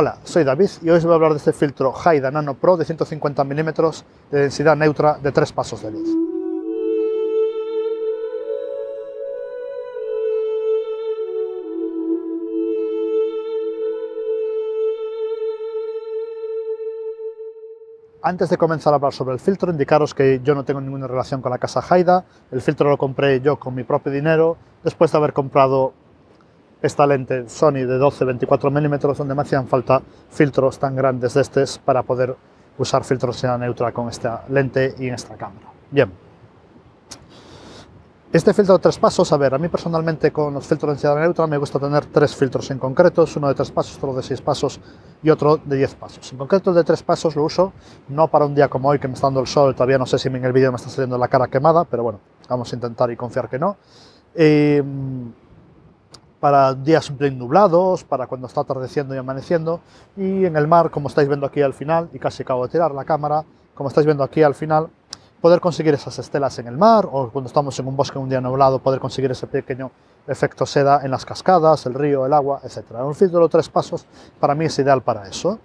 Hola, soy David y hoy os voy a hablar de este filtro Haida Nano Pro de 150 mm de densidad neutra de 3 pasos de luz. Antes de comenzar a hablar sobre el filtro, indicaros que yo no tengo ninguna relación con la casa Haida, el filtro lo compré yo con mi propio dinero, después de haber comprado esta lente Sony de 12-24 mm donde me hacían falta filtros tan grandes de estos para poder usar filtros en neutra con esta lente y en esta cámara. Bien. Este filtro de tres pasos, a ver, a mí personalmente con los filtros de densidad neutra me gusta tener tres filtros en concreto, uno de tres pasos, otro de seis pasos y otro de diez pasos. En concreto el de tres pasos lo uso no para un día como hoy que me está dando el sol, todavía no sé si en el vídeo me está saliendo la cara quemada, pero bueno, vamos a intentar y confiar que no. Eh, para días bien nublados, para cuando está atardeciendo y amaneciendo, y en el mar, como estáis viendo aquí al final, y casi acabo de tirar la cámara, como estáis viendo aquí al final, poder conseguir esas estelas en el mar, o cuando estamos en un bosque un día nublado, poder conseguir ese pequeño efecto seda en las cascadas, el río, el agua, etc. Un filtro de tres pasos para mí es ideal para eso.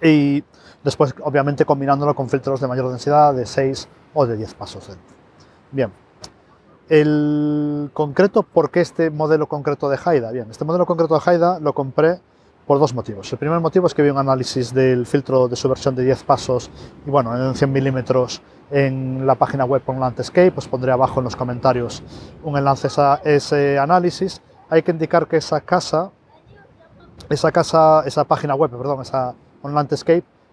Y después, obviamente, combinándolo con filtros de mayor densidad de 6 o de 10 pasos. Bien, el concreto, ¿por qué este modelo concreto de Haida? Bien, este modelo concreto de Haida lo compré por dos motivos. El primer motivo es que vi un análisis del filtro de versión de 10 pasos y bueno, en 100 milímetros en la página web con Landscape, os pues pondré abajo en los comentarios un enlace a ese análisis. Hay que indicar que esa casa, esa casa, esa página web, perdón, esa on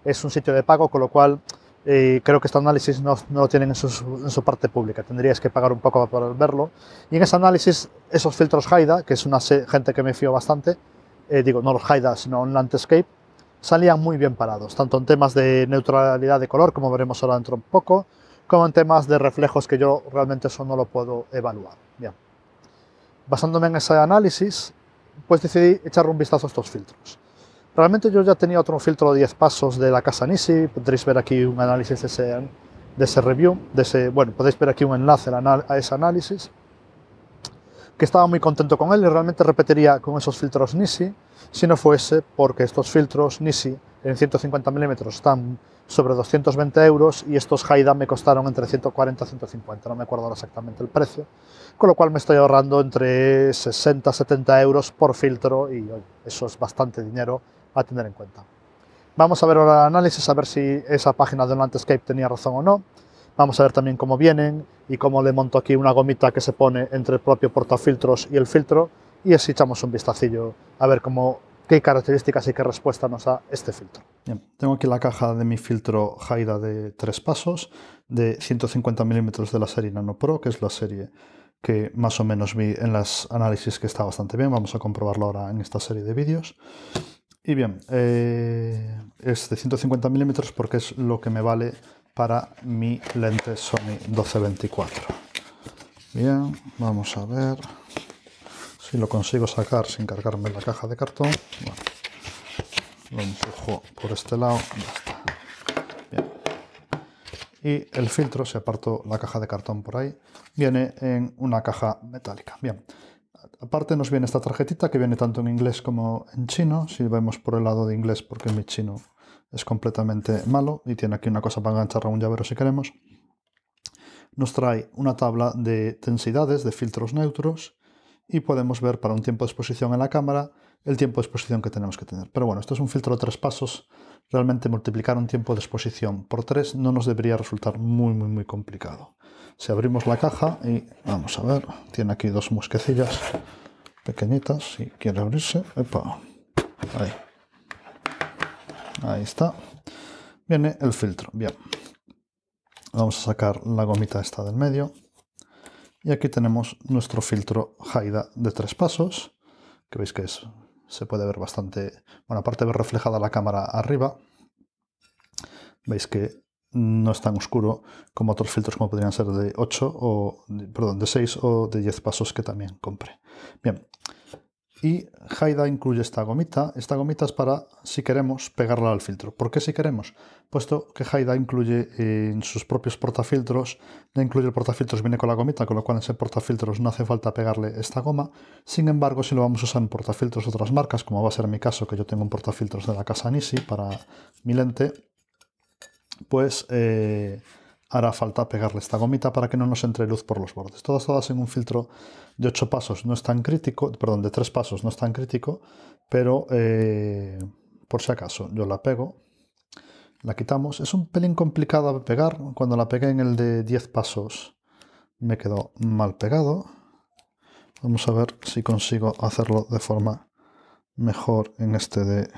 es un sitio de pago, con lo cual eh, creo que este análisis no, lo tienen en su, parte pública, tendrías que pagar un poco para verlo. Y en ese análisis, esos filtros Haida, que es una gente que me fío bastante, eh, digo, no los Haida, sino en Landscape, salían muy bien parados, tanto en temas de neutralidad de color, como veremos ahora dentro un poco, como en temas de reflejos, que yo realmente eso no lo puedo evaluar. Bien. Basándome en ese análisis, pues decidí echar un vistazo a estos filtros. Realmente yo ya tenía otro filtro de 10 pasos de la casa Nisi, podréis ver aquí un análisis de ese, de review, de bueno, podéis ver aquí un enlace a ese análisis, que estaba muy contento con él y realmente repetiría con esos filtros Nisi, si no fuese porque estos filtros Nisi en 150 milímetros están sobre 220 euros y estos Haida me costaron entre 140 y 150, no me acuerdo exactamente el precio, con lo cual me estoy ahorrando entre 60 70 euros por filtro y eso es bastante dinero a tener en cuenta. Vamos a ver ahora el análisis, a ver si esa página de un landscape tenía razón o no. Vamos a ver también cómo vienen y cómo le monto aquí una gomita que se pone entre el propio portafiltros y el filtro y así echamos un vistacillo a ver cómo, qué características y qué respuesta nos da este filtro. tengo aquí la caja de mi filtro Haida de tres pasos de 150 milímetros de la serie Nano Pro, que es la serie que más o menos vi en las análisis que está bastante bien. Vamos a comprobarlo ahora en esta serie de vídeos. Y bien, eh, es de 150 milímetros porque es lo que me vale para mi lente Sony 1224. Bien, vamos a ver si lo consigo sacar sin cargarme la caja de cartón. lo empujo por este lado, Y el filtro, si aparto la caja de cartón por ahí, viene en una caja metálica. Bien, Aparte nos viene esta tarjetita que viene tanto en inglés como en chino, si vemos por el lado de inglés porque mi chino es completamente malo y tiene aquí una cosa para enganchar a un llavero si queremos. Nos trae una tabla de densidades de filtros neutros y podemos ver para un tiempo de exposición en la cámara el tiempo de exposición que tenemos que tener. Pero bueno, esto es un filtro de tres pasos. Realmente multiplicar un tiempo de exposición por tres no nos debería resultar muy, muy, muy complicado. Si abrimos la caja y vamos a ver, tiene aquí dos mosquecillas pequeñitas, si quiere abrirse. Epa, ahí. está. Viene el filtro. Bien. Vamos a sacar la gomita esta del medio. Y aquí tenemos nuestro filtro Haida de tres pasos, que veis que es se puede ver bastante, bueno, aparte de ver reflejada la cámara arriba, veis que no es tan oscuro como otros filtros como podrían ser de 8 o, perdón, de 6 o de 10 pasos que también compré. Bien, y Haida incluye esta gomita. Esta gomita es para, si queremos, pegarla al filtro. ¿Por qué si queremos? Puesto que Haida incluye en sus propios portafiltros, le incluye el portafiltros, viene con la gomita, con lo cual en ese portafiltros no hace falta pegarle esta goma. Sin embargo, si lo vamos a usar en portafiltros de otras marcas, como va a ser mi caso, que yo tengo un portafiltros de la casa Nisi para mi lente, pues... Eh, hará falta pegarle esta gomita para que no nos entre luz por los bordes. Todas, todas en un filtro de 8 pasos, no es tan crítico, perdón, de 3 pasos no es tan crítico, pero eh, por si acaso yo la pego, la quitamos. Es un pelín complicado de pegar, cuando la pegué en el de 10 pasos me quedó mal pegado. Vamos a ver si consigo hacerlo de forma mejor en este de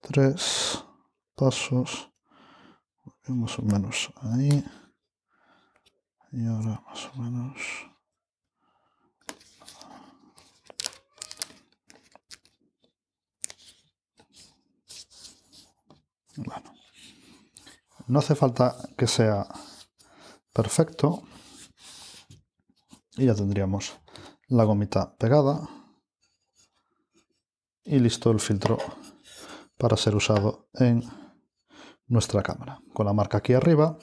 tres pasos más o menos ahí y ahora más o menos bueno no hace falta que sea perfecto y ya tendríamos la gomita pegada y listo el filtro para ser usado en nuestra cámara. Con la marca aquí arriba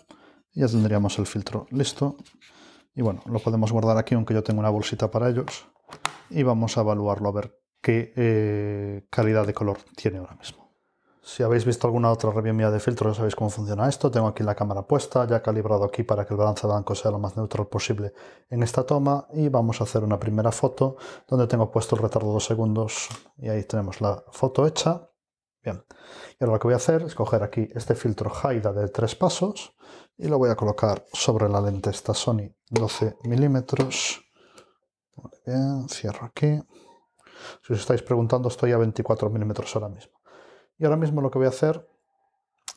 ya tendríamos el filtro listo. Y bueno, lo podemos guardar aquí, aunque yo tengo una bolsita para ellos. Y vamos a evaluarlo a ver qué eh, calidad de color tiene ahora mismo. Si habéis visto alguna otra review mía de filtro, ya sabéis cómo funciona esto. Tengo aquí la cámara puesta, ya calibrado aquí para que el balance de blanco sea lo más neutral posible en esta toma. Y vamos a hacer una primera foto donde tengo puesto el retardo de dos segundos y ahí tenemos la foto hecha. Bien, y ahora lo que voy a hacer es coger aquí este filtro Haida de tres pasos y lo voy a colocar sobre la lente esta Sony 12 milímetros. bien, cierro aquí. Si os estáis preguntando, estoy a 24 milímetros ahora mismo. Y ahora mismo lo que voy a hacer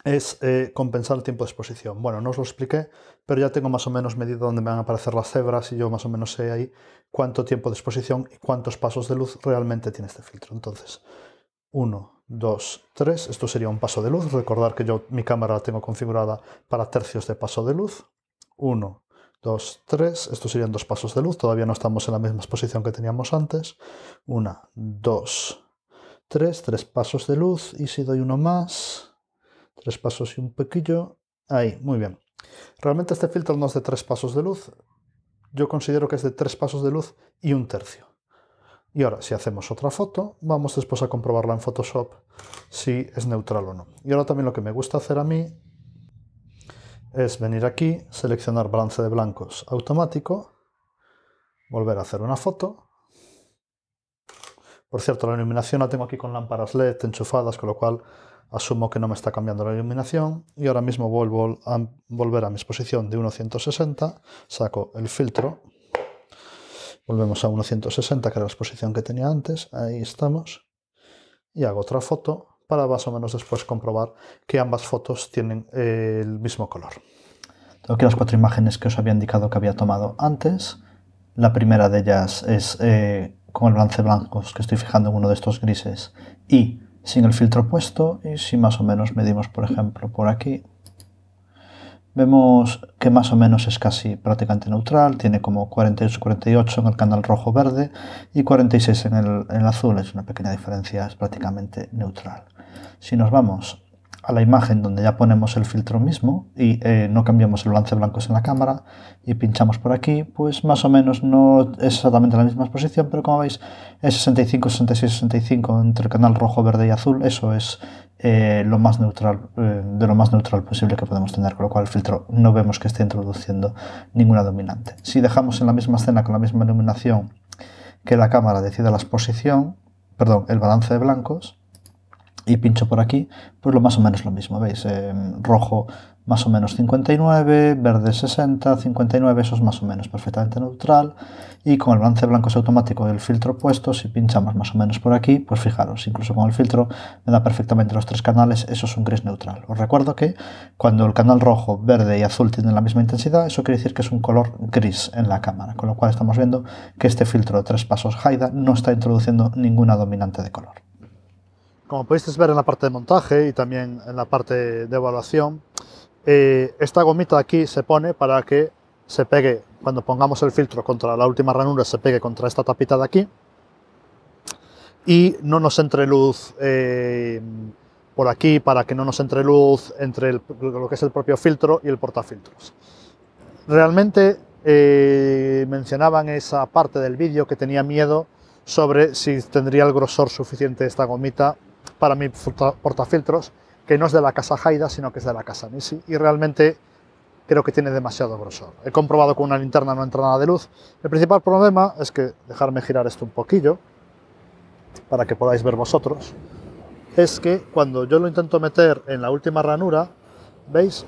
es eh, compensar el tiempo de exposición. Bueno, no os lo expliqué, pero ya tengo más o menos medida dónde me van a aparecer las cebras y yo más o menos sé ahí cuánto tiempo de exposición y cuántos pasos de luz realmente tiene este filtro. Entonces, uno 2, 3. Esto sería un paso de luz. Recordar que yo mi cámara la tengo configurada para tercios de paso de luz. 1, 2, 3. Estos serían dos pasos de luz. Todavía no estamos en la misma exposición que teníamos antes. 1, 2, 3. tres pasos de luz. Y si doy uno más, tres pasos y un poquillo. Ahí, muy bien. Realmente este filtro no es de tres pasos de luz. Yo considero que es de tres pasos de luz y un tercio. Y ahora, si hacemos otra foto, vamos después a comprobarla en Photoshop si es neutral o no. Y ahora también lo que me gusta hacer a mí es venir aquí, seleccionar balance de blancos automático, volver a hacer una foto. Por cierto, la iluminación la tengo aquí con lámparas LED enchufadas, con lo cual asumo que no me está cambiando la iluminación. Y ahora mismo vuelvo a volver a mi exposición de 160, saco el filtro Volvemos a 160, que era la exposición que tenía antes. Ahí estamos. Y hago otra foto para más o menos después comprobar que ambas fotos tienen eh, el mismo color. Tengo aquí las cuatro imágenes que os había indicado que había tomado antes. La primera de ellas es eh, con el balance blanco que estoy fijando en uno de estos grises y sin el filtro puesto y si más o menos medimos por ejemplo por aquí Vemos que más o menos es casi prácticamente neutral, tiene como 48-48 en el canal rojo-verde y 46 en el, azul, es una pequeña diferencia, es prácticamente neutral. Si nos vamos a la imagen donde ya ponemos el filtro mismo y eh, no cambiamos el balance blancos en la cámara y pinchamos por aquí, pues más o menos no es exactamente la misma exposición, pero como veis es 65, 66, 65 entre el canal rojo, verde y azul, eso es eh, lo más neutral, eh, de lo más neutral posible que podemos tener, con lo cual el filtro no vemos que esté introduciendo ninguna dominante. Si dejamos en la misma escena con la misma iluminación que la cámara decida la exposición, perdón, el balance de blancos, y pincho por aquí, pues lo más o menos lo mismo, ¿veis? Eh, rojo más o menos 59, verde 60, 59, eso es más o menos perfectamente neutral. Y con el balance blanco es automático el filtro puesto, si pinchamos más o menos por aquí, pues fijaros, incluso con el filtro me da perfectamente los tres canales, eso es un gris neutral. Os recuerdo que cuando el canal rojo, verde y azul tienen la misma intensidad, eso quiere decir que es un color gris en la cámara, con lo cual estamos viendo que este filtro de tres pasos Haida no está introduciendo ninguna dominante de color. Como podéis ver en la parte de montaje y también en la parte de evaluación, eh, esta gomita aquí se pone para que se pegue, cuando pongamos el filtro contra la última ranura, se pegue contra esta tapita de aquí y no nos entre luz eh, por aquí para que no nos entre luz entre lo que es el propio filtro y el portafiltros. Realmente eh, mencionaban esa parte del vídeo que tenía miedo sobre si tendría el grosor suficiente esta gomita para mi portafiltros, que no es de la casa Haida, sino que es de la casa Nisi, y realmente creo que tiene demasiado grosor. He comprobado con una linterna no entra nada de luz. El principal problema es que, dejarme girar esto un poquillo, para que podáis ver vosotros, es que cuando yo lo intento meter en la última ranura, ¿veis?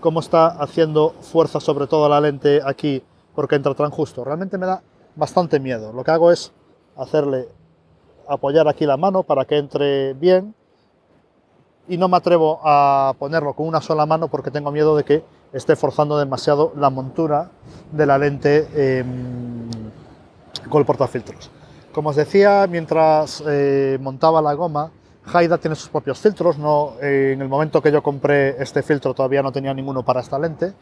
cómo está haciendo fuerza sobre todo la lente aquí porque entra tan justo. Realmente me da bastante miedo. Lo que hago es hacerle apoyar aquí la mano para que entre bien y no me atrevo a ponerlo con una sola mano porque tengo miedo de que esté forzando demasiado la montura de la lente em, con el portafiltros. Como os decía, mientras eh, montaba la goma, Haida tiene sus propios filtros, no, en el momento que yo compré este filtro todavía no tenía ninguno para esta lente,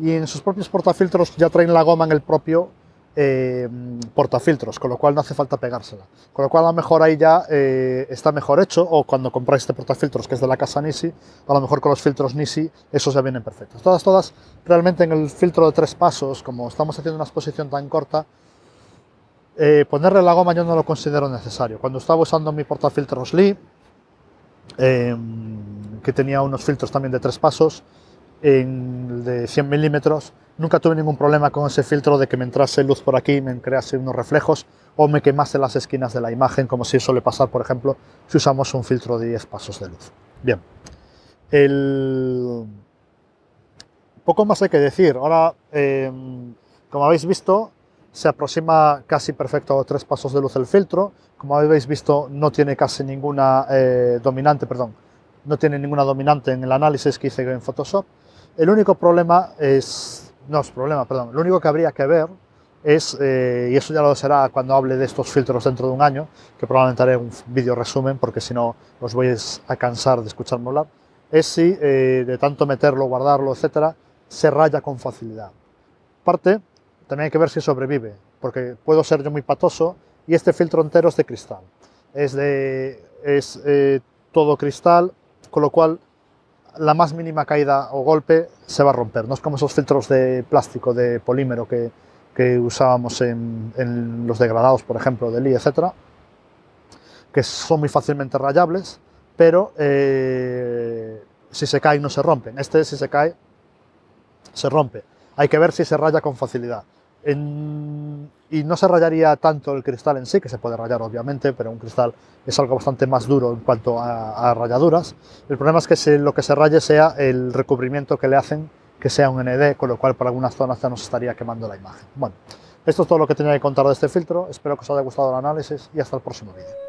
y en sus propios portafiltros ya traen la goma en el propio Em, portafiltros, con lo cual no hace falta pegársela. Con lo cual a lo mejor ahí ya eh, está mejor hecho, o cuando compráis este portafiltros que es de la casa Nisi, a lo mejor con los filtros Nisi esos ya vienen perfectos. Todas, todas, realmente en el filtro de tres pasos, como estamos haciendo una exposición tan corta, eh, ponerle la goma yo no lo considero necesario. Cuando estaba usando mi portafiltros Lee, em, que tenía unos filtros también de tres pasos, de 100 milímetros, Nunca tuve ningún problema con ese filtro de que me entrase luz por aquí, me crease unos reflejos o me quemase las esquinas de la imagen, como si suele pasar, por ejemplo, si usamos un filtro de 10 pasos de luz. Bien, el... poco más hay que decir. Ahora, eh, como habéis visto, se aproxima casi perfecto a tres pasos de luz el filtro. Como habéis visto, no tiene casi ninguna eh, dominante, perdón, no tiene ninguna dominante en el análisis que hice en Photoshop. El único problema es no es problema, perdón, lo único que habría que ver es, eh, y eso ya lo será cuando hable de estos filtros dentro de un año, que probablemente haré un vídeo resumen porque si no os voy a cansar de escucharme hablar, es si eh, de tanto meterlo, guardarlo, etcétera, se raya con facilidad. Parte, también hay que ver si sobrevive, porque puedo ser yo muy patoso y este filtro entero es de cristal. Es, de, es eh, todo cristal, con lo cual la más mínima caída o golpe se va a romper. No es como esos filtros de plástico, de polímero que, usábamos en, los degradados, por ejemplo, de I, etcétera, que son muy fácilmente rayables, pero eh, si se cae no se rompen. Este, si se cae, se rompe. Hay que ver si se raya con facilidad y no se rayaría tanto el cristal en sí, que se puede rayar obviamente, pero un cristal es algo bastante más duro en cuanto a, rayaduras. El problema es que lo que se raye sea el recubrimiento que le hacen que sea un ND, con lo cual para algunas zonas ya nos estaría quemando la imagen. Bueno, esto es todo lo que tenía que contar de este filtro, espero que os haya gustado el análisis y hasta el próximo vídeo.